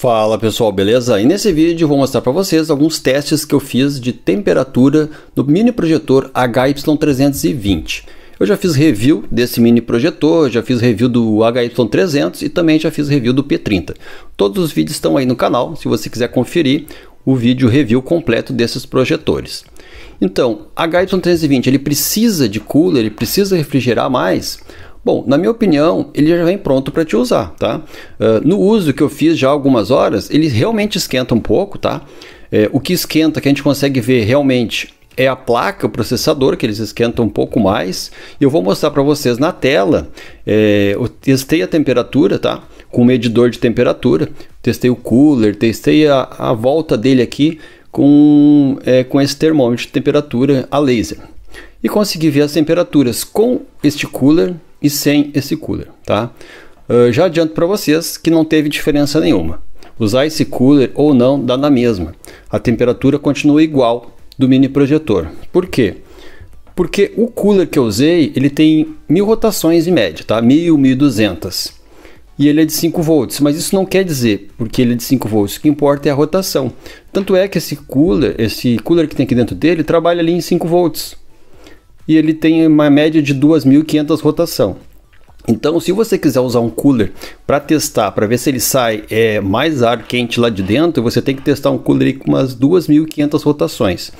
Fala pessoal, beleza? E nesse vídeo vou mostrar para vocês alguns testes que eu fiz de temperatura no mini projetor HY320. Eu já fiz review desse mini projetor, já fiz review do HY300 e também já fiz review do P30. Todos os vídeos estão aí no canal, se você quiser conferir o vídeo review completo desses projetores. Então, HY320 ele precisa de cooler, ele precisa refrigerar mais, Bom, na minha opinião, ele já vem pronto para te usar, tá? Uh, no uso que eu fiz já algumas horas, ele realmente esquenta um pouco, tá? É, o que esquenta, que a gente consegue ver realmente é a placa, o processador, que eles esquentam um pouco mais. Eu vou mostrar para vocês na tela. É, eu testei a temperatura, tá? Com o medidor de temperatura. Testei o cooler, testei a, a volta dele aqui com, é, com esse termômetro de temperatura a laser. E consegui ver as temperaturas com este cooler e sem esse cooler, tá? Eu ah, já adianto para vocês que não teve diferença nenhuma. Usar esse cooler ou não dá na mesma. A temperatura continua igual do mini projetor. Por quê? Porque o cooler que eu usei, ele tem mil rotações em média, tá? mil duzentas. E ele é de 5 volts, mas isso não quer dizer, porque ele é de 5 volts, o que importa é a rotação. Tanto é que esse cooler, esse cooler que tem aqui dentro dele, trabalha ali em 5 volts e ele tem uma média de 2.500 rotação. Então, se você quiser usar um cooler para testar, para ver se ele sai é, mais ar quente lá de dentro, você tem que testar um cooler com umas 2.500 rotações.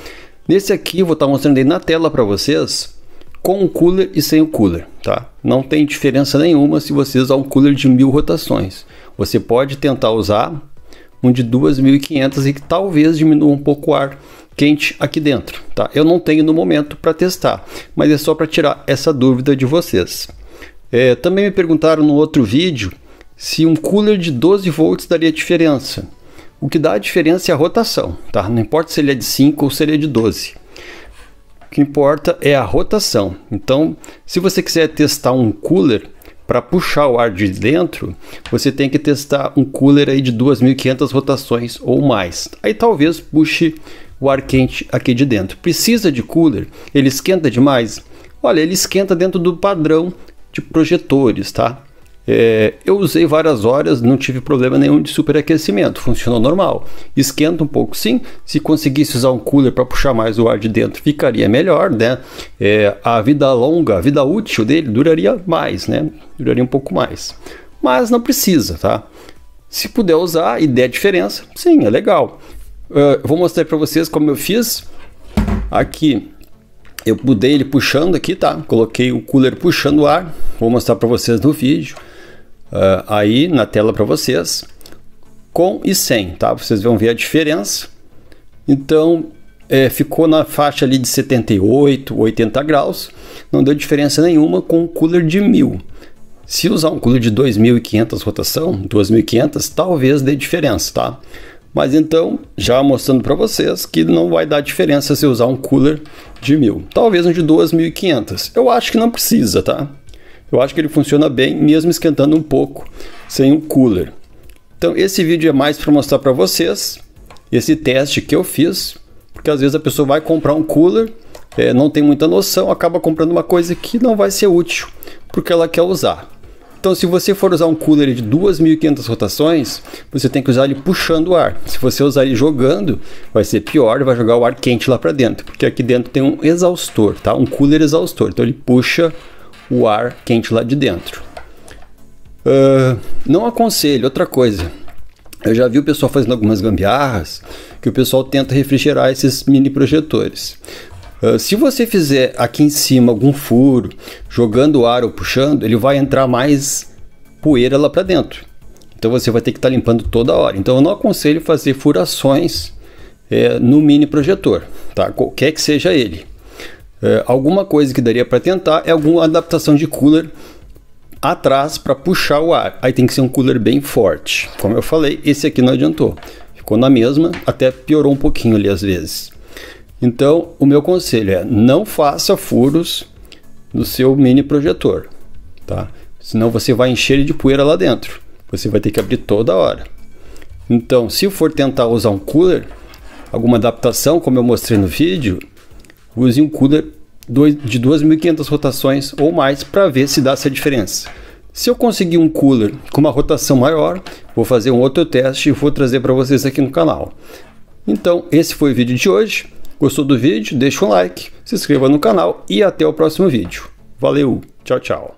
Nesse aqui, vou estar tá mostrando aí na tela para vocês, com o cooler e sem o cooler, tá? Não tem diferença nenhuma se você usar um cooler de mil rotações. Você pode tentar usar um de 2.500 e que talvez diminua um pouco o ar quente aqui dentro, tá? Eu não tenho no momento para testar, mas é só para tirar essa dúvida de vocês. É, também me perguntaram no outro vídeo se um cooler de 12 volts daria diferença. O que dá a diferença é a rotação, tá? Não importa se ele é de 5 ou se ele é de 12. O que importa é a rotação. Então, se você quiser testar um cooler para puxar o ar de dentro, você tem que testar um cooler aí de 2.500 rotações ou mais. Aí talvez puxe o ar quente aqui de dentro. Precisa de cooler? Ele esquenta demais? Olha, ele esquenta dentro do padrão de projetores, tá? É, eu usei várias horas, não tive problema nenhum de superaquecimento, funcionou normal. Esquenta um pouco sim, se conseguisse usar um cooler para puxar mais o ar de dentro, ficaria melhor, né? É, a vida longa, a vida útil dele duraria mais, né? Duraria um pouco mais. Mas não precisa, tá? Se puder usar e der diferença, sim, é legal. Uh, vou mostrar para vocês como eu fiz. Aqui eu mudei ele puxando aqui, tá? Coloquei o cooler puxando o ar. Vou mostrar para vocês no vídeo uh, aí na tela para vocês, com e sem, tá? Vocês vão ver a diferença. Então, é, ficou na faixa ali de 78, 80 graus, não deu diferença nenhuma com o cooler de 1000. Se usar um cooler de 2.500 rotação, 2.500, talvez dê diferença, tá? Mas então, já mostrando para vocês que não vai dar diferença se usar um cooler de 1.000. Talvez um de 2.500. Eu acho que não precisa, tá? Eu acho que ele funciona bem, mesmo esquentando um pouco, sem um cooler. Então esse vídeo é mais para mostrar para vocês esse teste que eu fiz, porque às vezes a pessoa vai comprar um cooler, é, não tem muita noção, acaba comprando uma coisa que não vai ser útil, porque ela quer usar. Então, se você for usar um cooler de 2.500 rotações, você tem que usar ele puxando o ar. Se você usar ele jogando, vai ser pior, vai jogar o ar quente lá para dentro, porque aqui dentro tem um exaustor, tá? Um cooler exaustor. Então ele puxa o ar quente lá de dentro. Uh, não aconselho, outra coisa. Eu já vi o pessoal fazendo algumas gambiarras que o pessoal tenta refrigerar esses mini projetores. Uh, se você fizer aqui em cima algum furo, jogando ar ou puxando, ele vai entrar mais poeira lá para dentro. Então você vai ter que estar tá limpando toda hora. Então eu não aconselho fazer furações é, no mini projetor, tá? qualquer que seja ele. É, alguma coisa que daria para tentar é alguma adaptação de cooler atrás para puxar o ar. Aí tem que ser um cooler bem forte. Como eu falei, esse aqui não adiantou. Ficou na mesma, até piorou um pouquinho ali às vezes. Então, o meu conselho é não faça furos no seu mini projetor, tá? Senão você vai encher de poeira lá dentro. Você vai ter que abrir toda hora. Então, se for tentar usar um cooler, alguma adaptação, como eu mostrei no vídeo, Use um cooler de 2.500 rotações ou mais para ver se dá essa diferença. Se eu conseguir um cooler com uma rotação maior, vou fazer um outro teste e vou trazer para vocês aqui no canal. Então, esse foi o vídeo de hoje. Gostou do vídeo? Deixa um like, se inscreva no canal e até o próximo vídeo. Valeu, tchau, tchau.